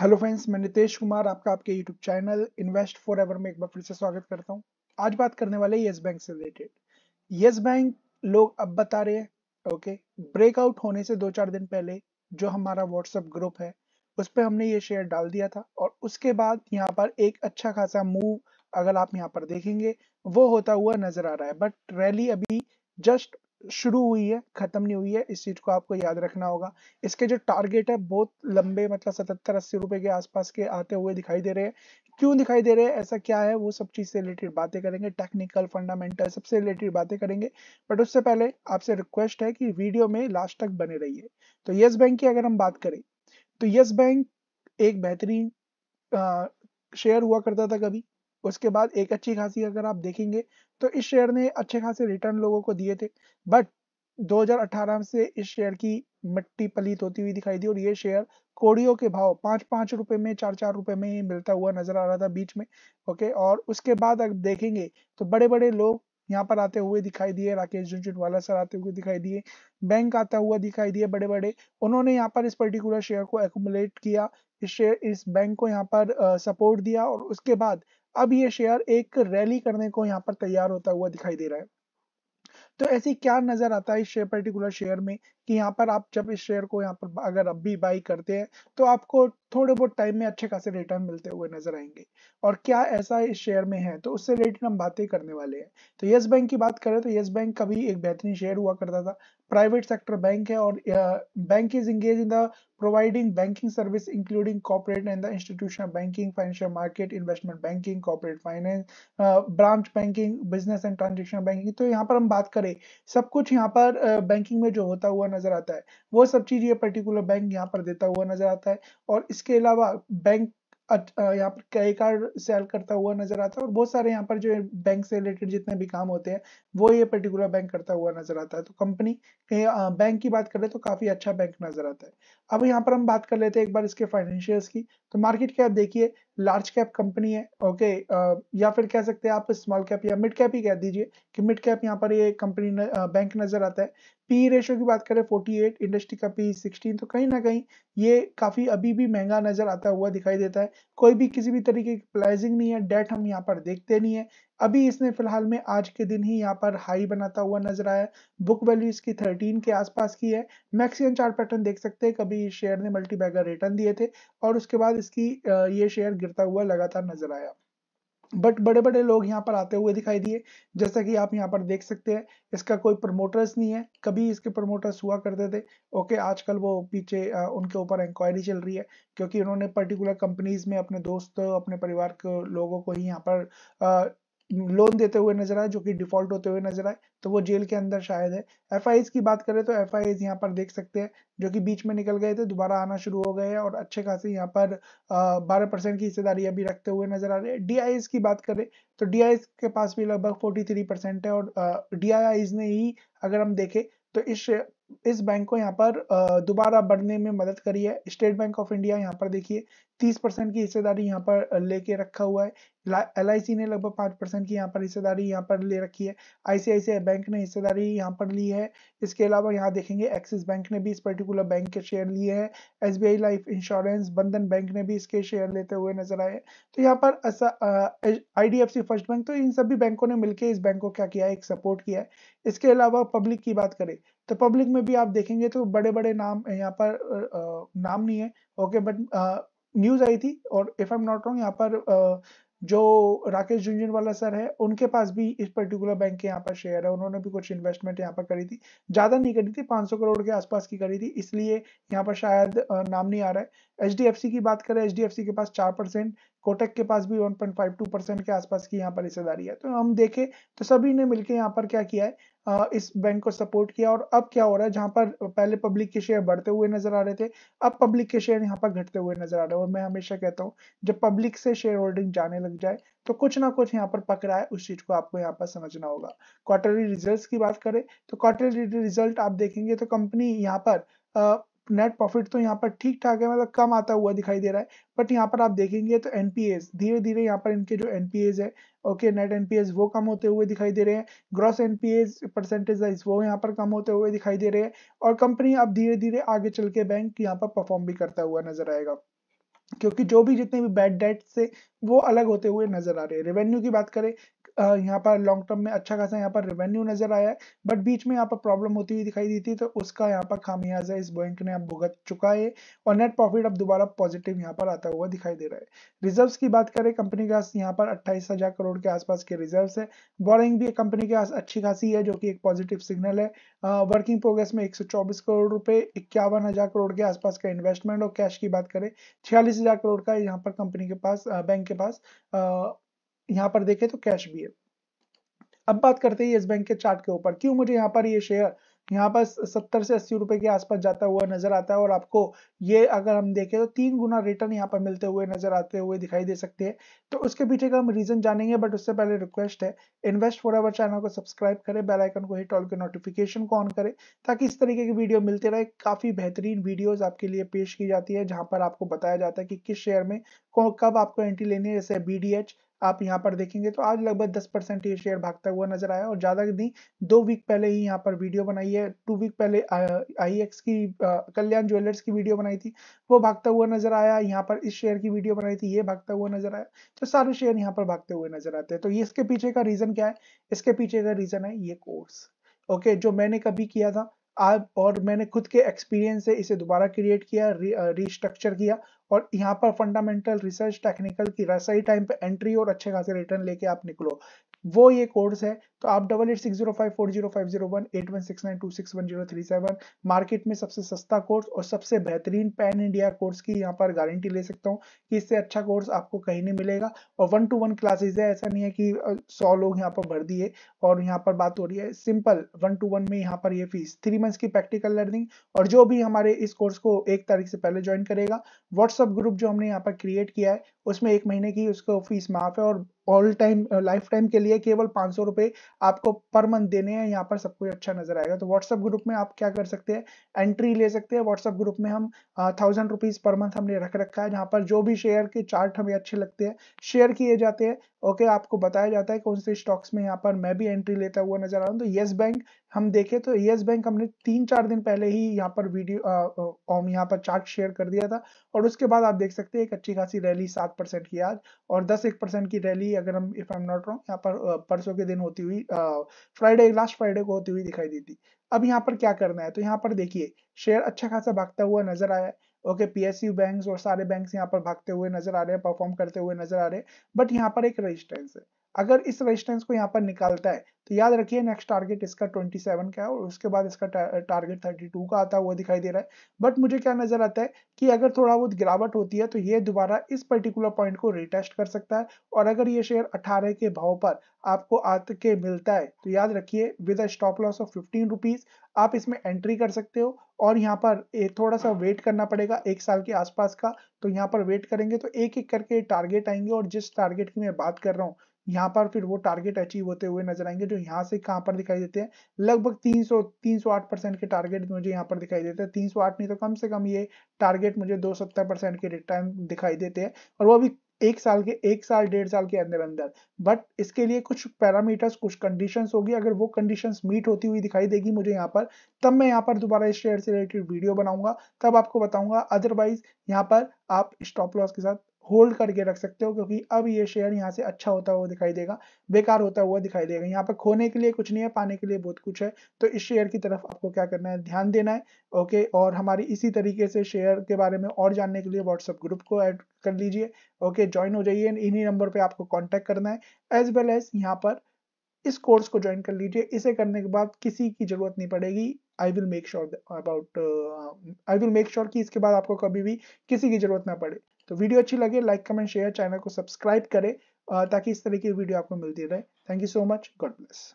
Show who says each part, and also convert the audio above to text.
Speaker 1: hello friends मैं नितेश कुमार आपका आपके YouTube channel invest for ever में एक बार फिर से स्वागत करता हूं आज बात करने वाले येस बैंक से रिलेटेड येस बैंक लोग अब बता रहे हैं ओके ब्रेकआउट होने से दो चार दिन पहले जो हमारा व्हाट्सएप ग्रुप है उस पर हमने ये शेयर डाल दिया था और उसके बाद यहाँ पर एक अच्छा खासा मूव अगर आप यहाँ पर देखेंगे वो होता हुआ नजर आ रहा है बट रैली अभी जस्ट शुरू हुई है खत्म नहीं हुई है इस चीज को आपको याद रखना होगा इसके जो टारगेट है बहुत लंबे मतलब सतहत्तर अस्सी रुपए के आसपास के आते हुए दिखाई दे रहे हैं क्यों दिखाई दे रहे हैं ऐसा क्या है वो सब चीज से रिलेटेड बातें करेंगे टेक्निकल फंडामेंटल सबसे रिलेटेड बातें करेंगे बट उससे पहले आपसे रिक्वेस्ट है कि वीडियो में लास्ट तक बने रहिए तो यस बैंक की अगर हम बात करें तो यस बैंक एक बेहतरीन शेयर हुआ करता था कभी उसके बाद एक अच्छी खासी अगर आप देखेंगे तो इस शेयर ने अच्छे खासे रिटर्न लोगों को दिए थे बट 2018 से इस शेयर की मिट्टी पलीत होती हुई दिखाई दी और ये शेयर कोड़ियों के भाव पांच पांच रुपए में चार चार रुपए में ही मिलता हुआ नजर आ रहा था बीच में ओके और उसके बाद अगर देखेंगे तो बड़े बड़े लोग यहाँ पर आते हुए दिखाई दिए राकेश झुंझुनवाला सर आते हुए दिखाई दिए बैंक आता हुआ दिखाई दिए बड़े बड़े उन्होंने यहाँ पर इस पर्टिकुलर शेयर को एकुमुलेट किया इस शेयर इस बैंक को यहाँ पर सपोर्ट दिया और उसके बाद अब ये शेयर एक रैली करने को यहाँ पर तैयार होता हुआ दिखाई दे रहा है तो ऐसी क्या नजर आता है इस पर्टिकुलर शेयर में कि यहाँ पर आप जब इस शेयर को यहाँ पर अगर अब भी बाई करते हैं तो आपको थोड़े बहुत टाइम में अच्छे खासे रिटर्न मिलते हुए नजर आएंगे और क्या ऐसा इस शेयर में है तो उससे रिलेटेड हम बातें करने वाले हैं तो येस बैंक की बात करें तो येस बैंक कभी एक बेहतरीन शेयर हुआ करता था प्राइवेट सेक्टर बैंक है और bank is engage in the providing banking service including corporate and the institutional banking financial market investment banking corporate finance branch banking business and transaction banking तो यहाँ पर हम बात करें सब कुछ यहाँ पर बैंकिंग uh, में जो होता हुआ नजर नजर आता है वो सब चीज ये पर्टिकुलर बैंक यहाँ पर देता हुआ नजर आता है और इसके अलावा बैंक यहाँ पर कई कार्ड सेल करता हुआ नजर आता है और बहुत सारे यहाँ पर जो बैंक से रिलेटेड जितने भी काम होते हैं वो ये पर्टिकुलर बैंक करता हुआ नजर आता है तो कंपनी बैंक की बात करें तो काफी अच्छा बैंक नजर आता है अब यहाँ पर हम बात कर लेते हैं एक बार इसके फाइनेंशियल्स की तो मार्केट कैप देखिए लार्ज कैप कंपनी है ओके okay, uh, या फिर कह सकते हैं आप स्मॉल कैप या मिड कैप ही कह दीजिए कि मिड कैप यहाँ पर ये कंपनी बैंक uh, नजर आता है पी रेशो की बात करें 48 इंडस्ट्री का पी 16 तो कहीं ना कहीं ये काफी अभी भी महंगा नजर आता हुआ दिखाई देता है कोई भी किसी भी तरीके की प्राइजिंग नहीं है डेट हम यहाँ पर देखते नहीं है अभी इसने फिलहाल में आज के दिन ही यहाँ पर हाई बनाता हुआ नजर आया बुक वैल्यू इसकी थर्टीन के आसपास की है मैक्सिमम चार्ट पैटर्न देख सकते हैं कभी इस शेयर ने मल्टी बैगर रिटर्न दिए थे और उसके बाद इसकी ये शेयर गिरता हुआ लगातार नजर आया बट बड़े बड़े लोग यहाँ पर आते हुए दिखाई दिए जैसा कि आप यहाँ पर देख सकते हैं इसका कोई प्रमोटर्स नहीं है कभी इसके प्रमोटर्स हुआ करते थे ओके आजकल वो पीछे आ, उनके ऊपर इंक्वायरी चल रही है क्योंकि उन्होंने पर्टिकुलर कंपनीज में अपने दोस्त अपने परिवार के लोगों को ही यहाँ पर लोन देते हुए नजर आए जो कि डिफॉल्ट होते हुए नजर आए तो वो जेल के अंदर शायद है एफ की बात करें तो एफ आई यहाँ पर देख सकते हैं जो कि बीच में निकल गए थे दोबारा आना शुरू हो गए हैं और अच्छे खासे यहाँ पर बारह परसेंट की हिस्सेदारी अभी रखते हुए नजर आ रहे हैं डी की बात करें तो डी के पास भी लगभग फोर्टी थ्री परसेंट है और डी ने ही अगर हम देखें तो इस इस बैंक को यहाँ पर दोबारा बढ़ने में मदद करी है स्टेट बैंक ऑफ इंडिया यहाँ पर देखिए 30 परसेंट की हिस्सेदारी यहाँ पर लेके रखा हुआ है एल ने लगभग पांच परसेंट की यहाँ पर हिस्सेदारी यहाँ पर ले रखी है आईसीआईसीआई बैंक ने हिस्सेदारी यहाँ पर ली है इसके अलावा यहाँ देखेंगे एक्सिस बैंक ने भी इस पर्टिकुलर बैंक के शेयर लिए हैं SBI life insurance Bandhan bank ने भी इसके शेयर लेते हुए नजर आए तो यहाँ पर आई फर्स्ट बैंक तो इन सभी बैंकों ने मिलकर इस बैंक को क्या किया है एक सपोर्ट किया है इसके अलावा पब्लिक की बात करें तो पब्लिक में भी आप देखेंगे तो बड़े बड़े नाम यहाँ पर नाम नहीं है ओके बट न्यूज आई थी और if I am not wrong यहाँ पर जो राकेश झुंझुनवाला सर है उनके पास भी इस पर्टिकुलर बैंक के यहाँ पर शेयर है उन्होंने भी कुछ इन्वेस्टमेंट यहाँ पर करी थी ज़्यादा नहीं करी थी 500 करोड़ के आसपास की करी थी इसलिए यहाँ पर शायद नाम नहीं आ रहा है एच की बात करें एच के पास चार परसेंट कोटक के पास भी 1.52 परसेंट के आसपास की यहाँ पर हिस्सेदारी है तो हम देखें तो सभी ने मिलकर यहाँ पर क्या किया है इस बैंक को सपोर्ट किया और अब क्या हो रहा है जहां पर पहले पब्लिक के शेयर बढ़ते हुए नजर आ रहे थे अब पब्लिक के शेयर यहाँ पर घटते हुए नजर आ रहे हैं और मैं हमेशा कहता हूँ जब पब्लिक से शेयर होल्डिंग जाने लग जाए तो कुछ ना कुछ यहाँ पर पकड़ा है उस चीज को आपको यहाँ पर समझना होगा क्वार्टरली रिजल्ट की बात करें तो क्वार्टरली रिजल्ट आप देखेंगे तो कंपनी यहाँ पर नेट प्रॉफिट तो यहाँ पर ठीक ठाक है मतलब कम आता हुआ दिखाई दे रहा है बट यहाँ पर आप देखेंगे तो एनपीएस धीरे धीरे यहाँ पर इनके जो एनपीएस है ओके नेट एनपीएस वो कम होते हुए दिखाई दे रहे हैं ग्रॉस एनपीएस परसेंटेज वाइज वो यहाँ पर कम होते हुए दिखाई दे रहे हैं और कंपनी अब धीरे धीरे आगे चल के बैंक यहाँ पर परफॉर्म भी करता हुआ नजर आएगा क्योंकि जो भी जितने भी बैड डेट्स से वो अलग होते हुए नजर आ रहे हैं रेवेन्यू की बात करें यहाँ पर लॉन्ग टर्म में अच्छा खासा यहाँ पर रेवेन्यू नजर आया है बट बीच में यहाँ पर प्रॉब्लम होती हुई दिखाई दी थी तो उसका यहाँ पर खामियाजा इस बैंक ने अब भुगत चुका है और नेट प्रॉफिट अब दोबारा पॉजिटिव यहाँ पर आता हुआ दिखाई दे रहा है रिजर्व की बात करें कंपनी के पास यहाँ पर अट्ठाईस हजार करोड़ के आसपास के रिजर्व है बोरिंग भी कंपनी के पास अच्छी खासी है जो की एक पॉजिटिव सिग्नल है वर्किंग प्रोग्रेस में एक करोड़ रुपए इक्यावन हजार करोड़ के आसपास का इन्वेस्टमेंट और कैश की बात करें छियालीस हजार करोड़ का यहाँ पर कंपनी के पास बैंक के पास यहाँ पर देखें तो कैश भी है अब बात करते हैं येस बैंक के चार्ट के ऊपर क्यों मुझे यहाँ पर ये शेयर यहाँ पर सत्तर से अस्सी रुपए के आसपास जाता हुआ नजर आता है और आपको ये अगर हम देखें तो तीन गुना रिटर्न यहाँ पर मिलते हुए नजर आते हुए दिखाई दे सकते हैं तो उसके पीछे का हम रीजन जानेंगे बट उससे पहले रिक्वेस्ट है इन्वेस्ट फॉर अवर चैनल को सब्सक्राइब करें बेल आइकन को हिट ऑल के नोटिफिकेशन को ऑन करें ताकि इस तरीके की वीडियो मिलते रहे काफी बेहतरीन वीडियोज आपके लिए पेश की जाती है जहाँ पर आपको बताया जाता है कि किस शेयर में कब आपको एंट्री लेनी है जैसे बी आप यहाँ पर देखेंगे तो आज लगभग 10 परसेंट ये शेयर भागता हुआ नजर आया और ज्यादा नहीं दो वीक पहले ही यहाँ पर वीडियो बनाई है टू वीक पहले आई एक्स की कल्याण ज्वेलर्स की वीडियो बनाई थी वो भागता हुआ नजर आया यहाँ पर इस शेयर की वीडियो बनाई थी ये भागता हुआ नजर आया तो सारे शेयर यहाँ पर भागते हुए नजर आते हैं तो ये इसके पीछे का रीजन क्या है इसके पीछे का रीजन है ये कोर्स ओके जो मैंने कभी किया था आप और मैंने खुद के एक्सपीरियंस से इसे दोबारा क्रिएट किया रिस्ट्रक्चर uh, किया और यहाँ पर फंडामेंटल रिसर्च टेक्निकल की सही टाइम पे एंट्री और अच्छे खासे रिटर्न लेके आप निकलो वो ये कोर्स है तो आप double eight six zero five four zero five zero one eight one six nine two six one zero three seven market में सबसे सस्ता कोर्स और सबसे बेहतरीन पैन इंडिया कोर्स की यहाँ पर गारंटी ले सकता हूँ कि इससे अच्छा कोर्स आपको कहीं नहीं मिलेगा और वन टू वन क्लासेज है ऐसा नहीं है कि सौ लोग यहाँ पर भर दिए और यहाँ पर बात हो रही है सिंपल वन टू वन में यहाँ पर ये फीस थ्री मंथ्स की प्रैक्टिकल लर्निंग और जो भी हमारे इस कोर्स को एक तारीख से पहले ज्वाइन करेगा व्हाट्सअप ग्रुप जो हमने यहाँ पर क्रिएट किया है उसमें एक महीने की उसको फीस माफ है और ऑल टाइम लाइफ टाइम के लिए केवल पांच सौ रुपए आपको पर मंथ देने हैं यहाँ पर सब कुछ अच्छा नजर आएगा तो व्हाट्सअप ग्रुप में आप क्या कर सकते हैं एंट्री ले सकते हैं व्हाट्सअप ग्रुप में हम थाउजेंड रुपीज पर मंथ हमने रख रखा है जहाँ पर जो भी शेयर के चार्ट हमें अच्छे लगते हैं शेयर किए जाते हैं ओके आपको बताया जाता है कौन से स्टॉक्स में यहाँ पर मैं भी एंट्री लेता हुआ नजर आ रहा हूँ तो येस बैंक हम देखें तो यस बैंक हमने तीन चार दिन पहले ही यहाँ पर वीडियो ऑम यहाँ पर चार्ट शेयर कर दिया था और उसके बाद आप देख सकते हैं एक अच्छी खासी रैली सात परसेंट की आज और दस एक परसेंट की रैली अगर हम if I am not wrong यहाँ पर परसों के दिन होती हुई फ्राइडे लास्ट फ्राइडे को होती हुई दिखाई दी थी अब यहाँ पर क्या करना है तो यहाँ पर देखिए शेयर अच्छा खासा भागता हुआ नजर आया ओके यू बैंक्स और सारे बैंक्स यहाँ पर भागते हुए नजर आ रहे हैं परफॉर्म करते हुए नजर आ रहे हैं बट यहाँ पर एक रजिस्टेंस है अगर इस रेजिस्टेंस को यहाँ पर निकालता है तो याद रखिए नेक्स्ट टारगेट इसका 27 का है और उसके बाद इसका टारगेट 32 का आता हुआ दिखाई दे रहा है बट मुझे क्या नजर आता है कि अगर थोड़ा बहुत गिरावट होती है तो ये दोबारा इस पर्टिकुलर पॉइंट को रिटेस्ट कर सकता है और अगर ये शेयर 18 के भाव पर आपको आके मिलता है तो याद रखिए with a stop loss of fifteen rupees आप इसमें एंट्री कर सकते हो और यहाँ पर थोड़ा सा वेट करना पड़ेगा एक साल के आसपास का तो यहाँ पर वेट करेंगे तो एक एक करके टारगेट आएंगे और जिस टारगेट की मैं बात कर रहा हूँ यहाँ पर फिर वो टारगेट अचीव होते हुए नजर आएंगे जो यहाँ से कहाँ पर दिखाई देते हैं लगभग 300 308 परसेंट के टारगेट मुझे यहाँ पर दिखाई देते हैं 308 नहीं तो कम से कम ये टारगेट मुझे दो सत्तर परसेंट के रिटर्न दिखाई देते हैं और वो अभी एक साल के एक साल डेढ़ साल के अंदर अंदर बट इसके लिए कुछ पैरामीटर्स कुछ कंडीशन होगी अगर वो कंडीशन मीट होती हुई दिखाई देगी मुझे यहाँ पर तब मैं यहाँ पर दोबारा इस शेयर से रिलेटेड वीडियो बनाऊंगा तब आपको बताऊंगा अदरवाइज यहाँ पर आप स्टॉप लॉस के साथ होल्ड करके रख सकते हो क्योंकि अब ये शेयर यहाँ से अच्छा होता हुआ दिखाई देगा बेकार होता हुआ दिखाई देगा यहाँ पर खोने के लिए कुछ नहीं है पाने के लिए बहुत कुछ है तो इस शेयर की तरफ आपको क्या करना है ध्यान देना है ओके और हमारी इसी तरीके से शेयर के बारे में और जानने के लिए व्हाट्सएप ग्रुप को ऐड कर लीजिए ओके ज्वाइन हो जाइए इन्हीं नंबर पर आपको कॉन्टैक्ट करना है एज वेल एज यहाँ पर इस कोर्स को ज्वाइन कर लीजिए इसे करने के बाद किसी की जरूरत नहीं पड़ेगी I will make sure about I will make sure कि इसके बाद आपको कभी भी किसी की जरूरत ना पड़े तो वीडियो अच्छी लगे लाइक कमेंट शेयर चैनल को सब्सक्राइब करें ताकि इस तरह की वीडियो आपको मिलती रहे thank you so much God bless